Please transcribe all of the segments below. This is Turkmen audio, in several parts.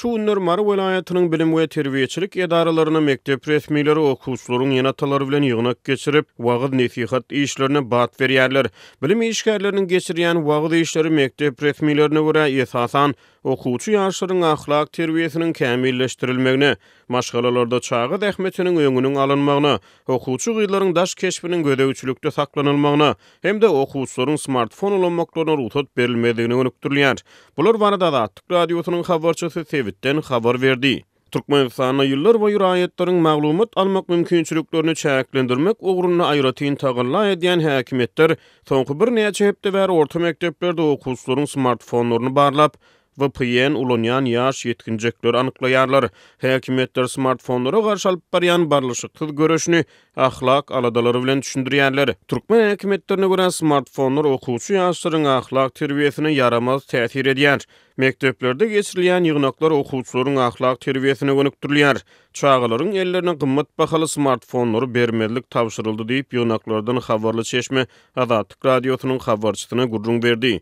Şu günler Mara bilim ve terviyeçilik edaralarına mektep resmileri okusların yanataları bilen yığınak geçirip, vağıd nefihat işlerine bat veriyerler. Bilim işgərlərinin geçiriyen vağıd işleri mektep resmilerine vura esasan, okuçu yaşların ahlak terviyesinin kəmilleştirilmeğine, maşgalalarda çağı dəhmetinin öngünün alınmağına, okuçu qıyların daş keşfinin gödəvçülükte saklanılmağına, hem de okuçların smartfon olamaklarına rutat berilmediğini unukturlayar. Bular varada da Atlık Radyosu'nun TV Revitten xabar verdi. Türkmenistan'a yıllar ve yurayetlerin mağlumat almak mümkünçülüklerini çeklendirmek uğruna ayratin tağırla ediyen hakimiyetler sonku bir neyce hepte ver orta mekteplerde okulsuların smartfonlarını barlap VPN ulanyan yaş yetkincekler anıklayarlar. Hakimiyetler smartfonlara karşı alıp bariyan barlaşıksız görüşünü ahlak aladaları bilen düşündüriyerler. Türkmen hakimiyetlerine göre smartfonlar okulsu yaşların ahlak terbiyesine yaramaz tesir ediyer. Mekteplerde geçirilen ýygnaklar okuwçylaryň ahlak terbiýesine gönükdirilýär. Çağalaryň ellerine gymmat bahaly smartfonlary bermedilik tapşyryldy diýip ýygnaklardan habarly çeşme Azatlyk radiosynyň habarçytyna gurrun berdi.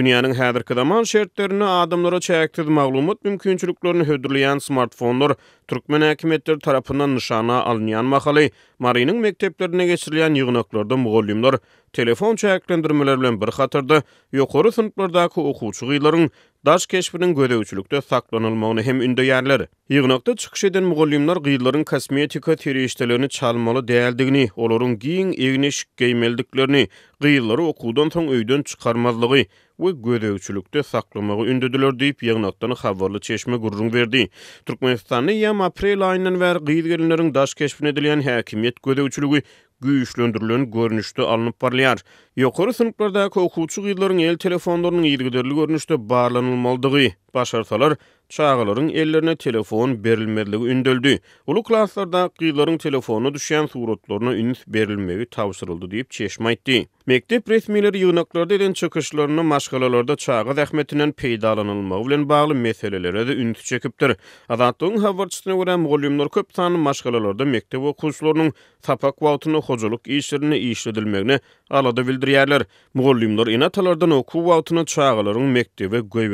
Dünýäniň häzirki zaman şertlerini adamlara çäkdirip maglumat mümkinçiliklerini hödürleýän smartfonlar türkmen häkimetleri tarapyndan nişana alynýan mahaly. Mariýanyň mekteplerine geçirilen ýygnaklarda mugallimler telefon çäklendirmeleri bilen bir hatyrda ýokary synplardaky okuwçy Daş keşfinin göre saklanılmağını hem ünde yerleri. Yığınakta çıkış eden mugollimler gıyıların kasmetika teri çalmalı değerdiğini, onların giyin evine geymeldiklerini, gıyıları okuldan son öyden çıkarmazlığı ve göre üçlükte saklanmağı deyip yığınaktanı havalı çeşme gururun verdi. Türkmenistanlı yam aprel ayinden ver gıyıların daş keşfin edilen hakimiyet göre güýçlendirilen görnüşde alınıp barlar. Ýokary synplarda okuwçy gyýlaryň el telefonlarynyň ýygyrdyrly görnüşde barlanylmalydygy başartalar çağaların ellerine telefon berilmerliği ündöldü. Ulu klaslarda qiyların telefonu düşen suratlarına ünit berilmegi tavsırıldı deyip çeşma etdi. Mektep resmiler yığınaklarda edin çıkışlarını maşgalalarda çağız ähmetinden peydalanılmağı bilen bağlı meselelere de ünit çekiptir. Azatlığın havarçısına göre molyumlar köp tanı maşgalalarda mektep okuslarının tapak vautunu hocalık işlerine işledilmeğine alada bildiriyerler. Molyumlar inatalardan oku vautunu çağaların mektebe göy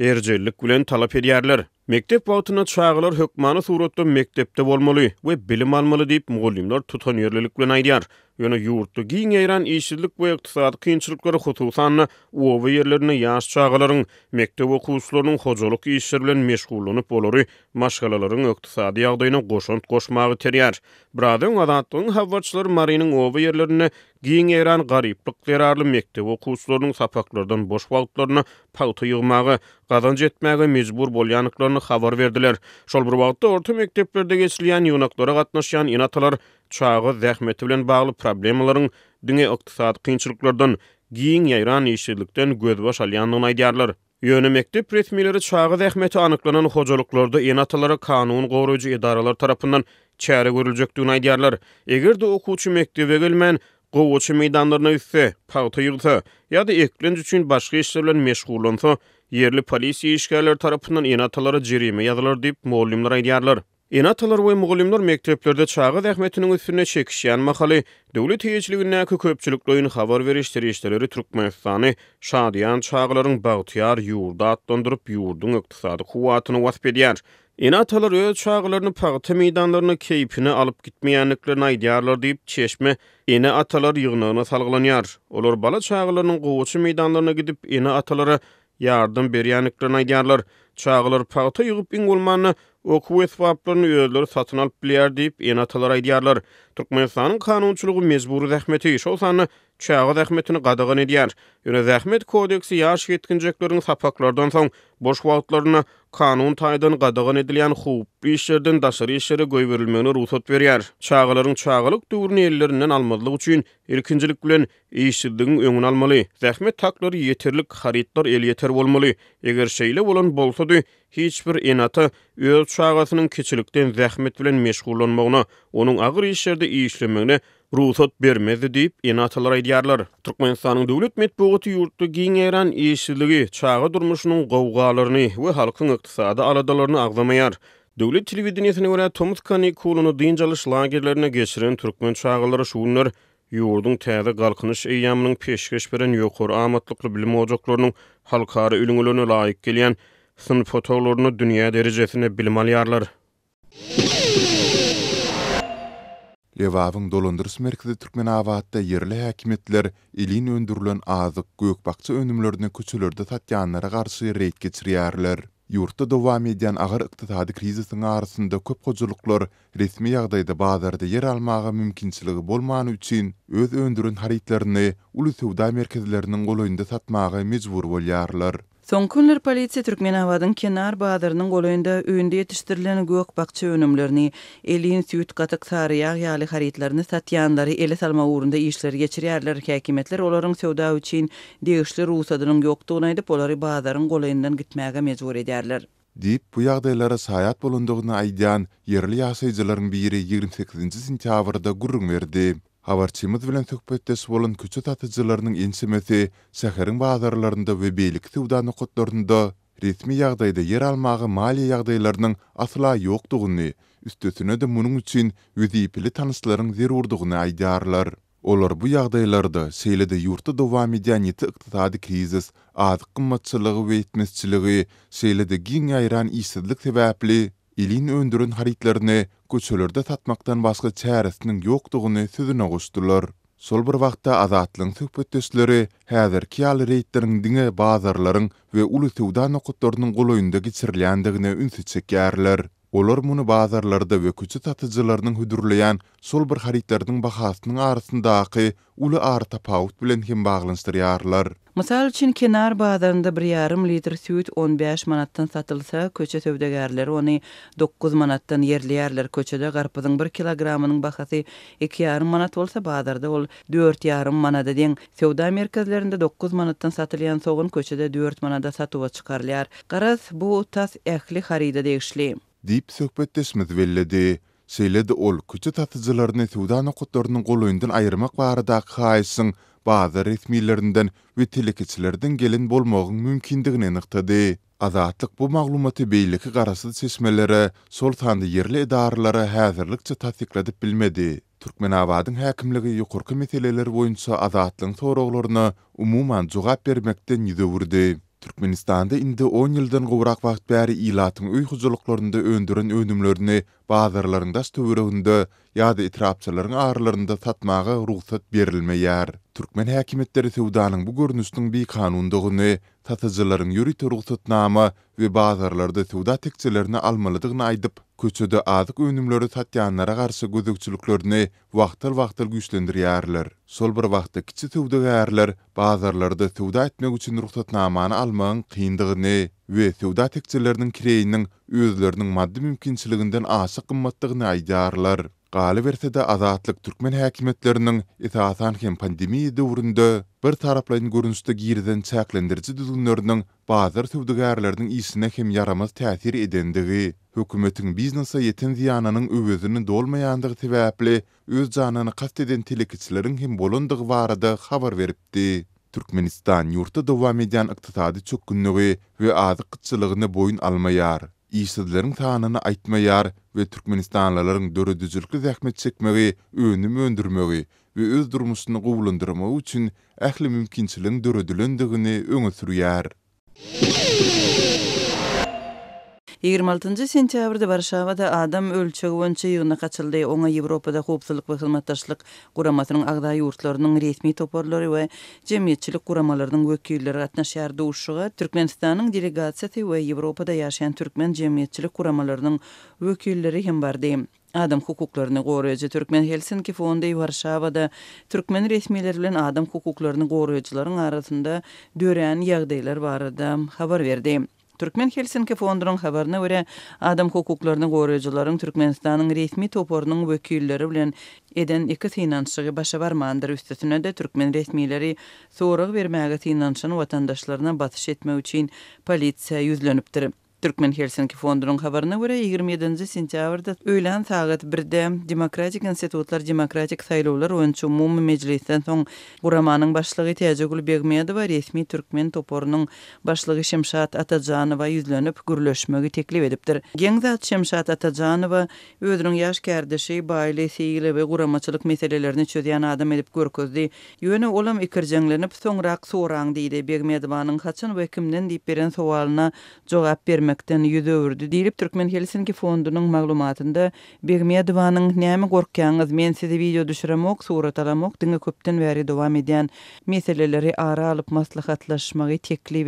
erjellik bilen talap edýärler. Mektep wagtyna çağlar hökmany suratda mektepde bolmaly we bilim almaly diýip mugallimler tutan ýerlilik bilen aýdýar. Ýöne ýurtda giň ýeýran işçilik we ykdysady kynçylyklary hususan owa ýerlerini ýaş çağılaryň mektep okuwçylarynyň hojalyk işleri bilen meşgullanyp bolary maşgalalaryň ykdysady ýagdaýyna goşunt goşmagy terýär. Biradyň adatyň hawaçlar Marynyň owa ýerlerini giň ýeýran garyplyk derarly mektep okuwçylarynyň sapaklardan boş wagtlaryny pawta ýygmagy, gazanç etmäge mejbur bolýanyklar barany habar berdiler. Şol bir wagtda orta mekteplerde geçilýän ýunaklara gatnaşýan inatalar çağı zähmeti bilen bagly problemalaryň dünýä ykdysady kynçylyklardan giň ýaýran işçilikden göd baş alýanlygyny aýdýarlar. Ýöne mekdep çağı zähmeti anyklanan hojalyklarda inatalara kanun goraýjy edaralar tarapyndan çäre görüljekdigini aýdýarlar. Egerde okuwçy mektebe gelmän, gowçy meýdanlaryna üstü, pagty ýygdy, ýa-da eklenç üçin başga işler bilen meşgullansa, yerli polisiýa işgärleri tarapyndan ýene atalara jerime ýazylar diýip mollimler aýdýarlar. Ýene atalar we mugallimler mekteplerde çağı rahmetiniň üstüne çekişýän mahaly döwlet heýetçiliginä köpçülük loýun habar berişdirişleri Türkmenistany Şadiyan çağlaryň bagtyar ýurda atlandyryp ýurdun ykdysady kuwatyny wasp edýär. Ýene atalar öz çağlaryny pagty meýdanlaryny keýpini alyp gitmeýänliklerini aýdýarlar diýip çeşme ene atalar ýygnagyna salgylanýar. Olar bala çağlarynyň gowçy meýdanlaryna gidip ene atalara ýardym berýänliklerini aýdýarlar. Çağlar pagty ýygyp ingolmany Oku etwaplaryny öýlüler satyn alyp bilýär diýip enatlar aýdýarlar. Türkmenistanyň kanunçylygy mezbur rahmeti, şol sanyny çağa rahmetini gadagyn edýär. Ýöne rahmet kodeksi ýaş ýetkinçiliklerini sapaklardan soň boş wagtlaryna kanun taýdan gadagyn edilýän hukuk işlerinden daşary işlere goýberilmegini ruhsat berýär. Çağalaryň çağalyk döwrüni ellerinden almazlyk üçin erkinçilik bilen işçiligiň öňüni almaly. Rahmet taklary ýeterlik haritlar el ýeter bolmaly. Eger şeýle bolan bolsa-da hiç bir inata öz çağasının keçilikten zähmet bilen meşgullanmagyna, onun agyr işlerde işlemegine ruhsat bermezdi diýip inatlar aýdýarlar. Türkmenistanyň döwlet medpugaty ýurtda giň eýran ýeşilligi çağa durmuşynyň gowgalaryny we halkyň ykdysady aradalaryny agzamaýar. Döwlet telewizionyna görä Tomut Kani kulunu dinjalyş lagerlerine geçiren türkmen çağalary şu günler ýurdun täze galkynyş eýýamynyň peşkeş amatlıqlı amatlykly bilim ojaklarynyň halkary laýyk gelýän sınıf fotoğlarını dünya derecesine bilmal yarlar. Levavın dolandırıs merkezi Türkmen avatda yerli hakimetler ilin öndürülen azıq gök bakçı önümlerine küçülürde tatyanlara karşı reyt geçiriyarlar. Yurtta dowam edýän agyr iktisadi krizisiň arasynda köp gojuluklar resmi ýagdaýda bazarda ýer almagy mümkinçiligi bolmagy üçin öz öndürün haritlerini ulusy hudaý merkezleriniň goýunda satmagy mejbur bolýarlar. Son günler polisiya Türkmen havadın Kenar Bağdırının golöyünde öyünde yetiştirilen gök bakçı önümlerini, elin süt katık sarı yağ yağlı haritlarını satyanları ele salma uğrunda işleri geçiriyerler hekimetler oların sevda için değişli ruh adının edip oları Bağdırın golöyünden gitmeye mecbur ederler. Dip bu yağdaylara sayat bolunduğuna aydan yerli yasayıcıların biri 28. sentyavrda gurrun verdi. Havarçymyz bilen söhbetdes bolan küçü tatyjylarynyň ensemesi şäheriň bazarlarynda we beýlik tewdany gutlarynda resmi ýagdaýda yer almagy mali ýagdaýlarynyň asla ýokdugyny, üstesine de munyň üçin ýüzipli tanyslaryň zerurdugyny aýdarlar. Olar bu ýagdaýlarda seýlede ýurtda dowam edýän ýeti krizis, az gymmatçylygy we etmezçiligi, seýlede giň aýran işsizlik sebäpli ilin öndürün haritlerini köçelerde tatmaktan başka çaresinin ýokdugyny sözüne koşdular. Sol bir wagtda azatlyň söhbetdeşleri häzir kial reýtleriň diňe bazarlaryň we uly täwda nokutlarynyň goloýunda geçirilýändigine ünsi çekýärler. Olar munu bazarlarda ve kütsü tatıcılarının hüdürleyen sol bir haritlerden bahasının arasında ulu ağrı tapavut bilen kim bağlanstır yağırlar. üçin için kenar bazarında bir yarım litr süt 15 manattan satılsa köçe tövdegarlar onu 9 manattan yerli yerler köçede bir kilogramının bahası 2 yarım manat olsa bazarda ol 4 yarım manada den. Sevda merkezlerinde 9 manattan satılayan soğun köçede 4 manada satıva çıkarlar. Garaz bu tas ehli haride deyişliyim. deyip sökbetdesmiz belledi. Seyledi ol küçü tatıcılarını Sudan okutlarının koloyundan ayırmaq varı da kaysın bazı resmilerinden ve telekeçilerden gelin bolmağın mümkindigini nıqtadi. Azatlık bu maglumatı beylikı garası seçmelere sol tanda yerli edarlara hazırlıkça tatikladip bilmedi. Türkmen Avadın häkimligi ýokurky meseleler boýunça azatlygyň soraglaryna umuman jogap bermekden ýüze Türkmenistan'da indi 10 yıldan gowrak wagt bäri ilatyň uý huzurluklarynda öndüren önümlerini bazarlaryndaş töwereginde ýa-da etrapçylaryň arlarynda satmaga ruhsat berilmeýär. Türkmen häkimetleri sewdanyň bu görnüşiniň bir kanundygyny, tatyjylaryň ýürüýär rugsatnama we bazarlarda sewda tekçilerini almalydygyny aýdyp, köçede azyk önümleri satýanlara garşy gözegçiliklerini wagtyl-wagtyl güýçlendirýärler. Sol bir wagtda kiçi sewdagärler bazarlarda sewda etmek üçin rugsatnamany almagyň kynydygyny we sewda tekçileriniň kireýiniň özleriniň maddi mümkinçiliginden aşyk gymmatdygyny aýdýarlar. Gali verse de azatlyk türkmen häkimetleriniň itaatan hem pandemiýa döwründe bir taraplaryň görünüşde girden çäklendirji düzünlerini bazır töwdügärleriniň isine hem yaramaz täsir edendigi, hökümetiň biznesa yetin ziýanynyň öwüzini dolmaýandygy täbäpli öz janyny qast eden telekitçileriň hem bolundygy barada habar beripdi. Türkmenistan ýurtda dowam edýän ykdysady çökkünligi we azyk gyçylygyny boyun almaýar. işsizlerin tanını aýtmaýar ve türkmenistanlylaryň dörü düzülkü zähmet çekmegi, öğünü ve öz durmuşyny qoğulundurma üçin ähli mümkünçilin dörü dörü dörü 26-njy sentýabrda Warszawada adam ölçegi boýunça ýygna gaçyldy. Oňa Ýewropada howpsuzlyk we hyzmatdaşlyk guramasynyň agda ýurtlarynyň resmi toparlary we jemgyýetçilik guramalarynyň wekilleri gatnaşýardy. Uşuga Türkmenistanyň delegasiýasy we Ýewropada ýaşaýan türkmen jemgyýetçilik guramalarynyň wekilleri hem bardy. Adam hukuklaryny goraýjy Türkmen Helsinki fondy Warszawada türkmen resmiýetleri bilen adam hukuklaryny goraýjylaryň arasynda döreň ýagdaýlar barada habar berdi. Türkmen Helsinki fondunun haberine göre adam hukuklarını koruyucuların Türkmenistan'ın resmi toporunun vekilleri bilen eden iki sinansçıgı başa varmandır üstesine de Türkmen resmileri soruq vermeğe sinansçının vatandaşlarına batış etme üçin polisiya yüzlönüptir. Türkmen Helsinki Fondunun xabarına görä 27-nji sentýabrda öýlen sagat 1-de Demokratik Institutlar Demokratik Saýlawlar Önçü umumy Mejlisden soň Buramanyň başlygy Täjegül Begmedowa resmi türkmen toporunyň başlygy Şemşat Atajanowa ýüzlenip gürleşmegi teklip edipdir. Gengzat Şemşat Atajanowa öýüniň ýaş kärdişi baýly sigile we guramaçylyk meselelerini çözýän adam edip görkezdi. Ýöne ulam ikirjenlenip soňraq soraň diýdi Begmedowanyň haçan we kimden diýip beren sowalyna jogap berdi. bermekten yüzü ördü deyilip Türkmen Helsinki Fondunun maglumatında Begmiya nemi gorkyanız men sizi video düşüremok, surat alamok, dünge köpten veri devam edeyen meseleleri ara alıp maslaq atlaşmağı tekli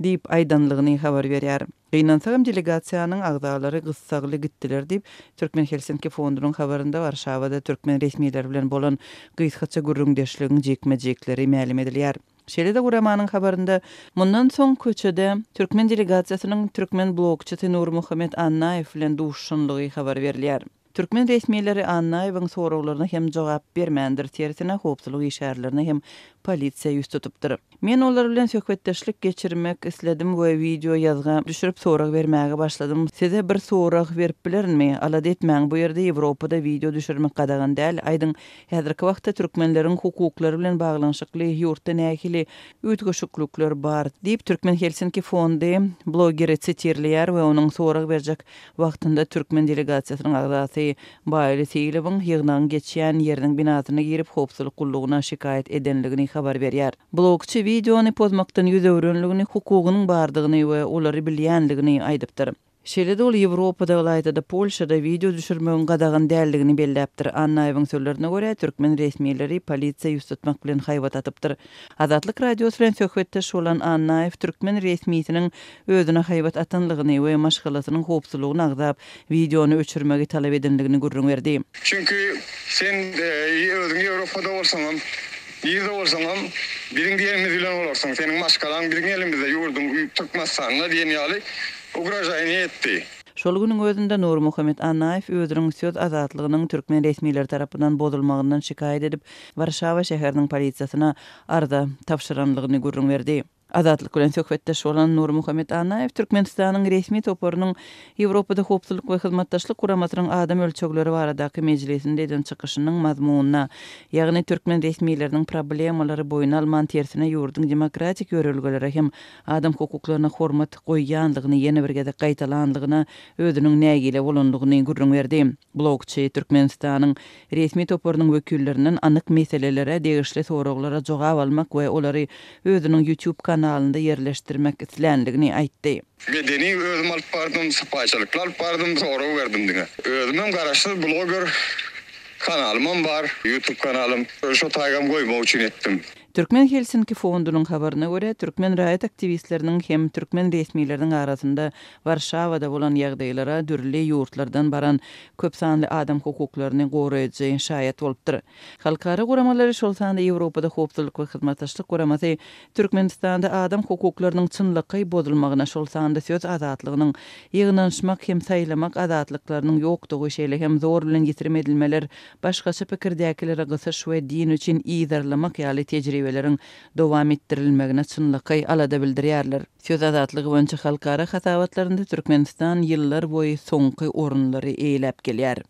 deyip aydanlığını haber veriyar. Gynansagam delegasiyanın ağdaaları gıssaglı Türkmen Helsinki Fondunun haberinde Varşavada Türkmen resmiýetleri bilen bolan gıs gıs gıs gıs Şelide Guramanın xabarında mundan soň köçede Türkmen delegasiýasynyň Türkmen blogçysy Nur Muhammed Annaýew bilen duşşunlygy xabar berilýär. Türkmen resmileri Anna Ivan soraglaryna hem jogap bermändir. Tersine howpsuzlyk işärlerini hem polisiýa ýüz tutupdyr. Men olar bilen söhbetdeşlik geçirmek isledim we video yazga düşürip sorag bermäge başladym. Size bir sorag berip bilermi? Ala detmäň bu ýerde Ýewropada video düşürmek gadagan däl. Aýdyň häzirki wagtda türkmenleriň hukuklary bilen baglanşykly ýurtda näkili ütgüşüklükler bar diýip Türkmen Helsinki fondy blogeri citirliýär we onuň sorag berjek wagtynda türkmen delegasiýasynyň agdasy Bayli alysygyny ýygnan geçýän ýeriniň binasyna girip höpsül kullugyna şikayet edenligini habar berýär. Blokçy videoni pozmaktan ýüz öwrünligini hukugynyň bardygyny we olary bilýändigini aýdypdyr. Şeýle dol Ýewropada ýaýda da Polşada wideo düşürmegin gadagyn däldigini bellepdir. Anna Aýwyň sözlerine görä türkmen resmiýetleri polisiýa ýustatmak bilen haýwat atypdyr. Azatlyk radiosy bilen söhbetde şolan Anna Aýw türkmen resmiýetiniň özüne haýwat atanlygyny we maşgalasynyň howpsuzlygyny agdap wideony öçürmegi talap edildigini gurrun berdi. Çünki sen e, özüň Ýewropada bolsaň, Ýerde bolsaň, biriň diýenimiz bilen bolarsyň, seniň maşgalaň biriň elimizde ýurdun, ýurtmasaň, diýen ýaly. ugrajanie etdi. Şol günün özünde Nur Muhammed Anayev özünün söz azatlygynyň türkmen resmiýetleri tarapyndan bozulmagyndan şikayet edip Warszawa şäheriniň polisiýasyna arda tapşyranlygyny gurrun berdi. Azatlyk bilen söhbetdeş bolan Nur Muhammed Anaev Türkmenistanyň resmi toparynyň Ýewropada howpsuzlyk we hyzmatdaşlyk guramatynyň adam ölçekleri baradaky mejlisinde eden çykyşynyň mazmununa, ýagny türkmen resmiýetleriniň problemlary boýun alman tersine ýurdyň demokratik ýörelgelere hem adam hukuklaryna hormat goýýandygyny ýene bir gezek gaýtalandygyna özüniň nägile bolandygyny gurrun berdi. Blogçy Türkmenistanyň resmi toparynyň wekillerinden anyk meselelere degişli soraglara jogap almak we olary özüniň YouTube kanalında yerleştirmek islenligini aýtdy. Medeni özüm alyp bardym, sapaçylyklar bardym, berdim diňe. Özümem blogger bar, YouTube kanalym. Şo taýgam goýmak üçin etdim. Türkmen Helsinki fondunun habarına göre Türkmen rayet aktivistlerinin hem Türkmen resmilerinin arasında Varşava'da olan yağdaylara dürlü yurtlardan baran köp sanlı adam hukuklarını koruyacağı şayet olptır. Halkara kuramaları şolsanda Evropada hopsuluk ve hizmetaşlık kuraması Türkmenistan'da adam hukuklarının çınlıkı bozulmağına şolsanda söz azatlığının yığınanşmak hem saylamak azatlıklarının yoktuğu şeyle hem zor bilen edilmeler başkası pekirdekilere gısış ve din için iyidarlamak yali tecrübe beleriň dowam etdirilmegine synlykly alada bildirýärler. Söz adatlygy we önje halkara hatawatlarynda Türkmenistan ýyllar boýy soňky orunlary eýläp gelýär.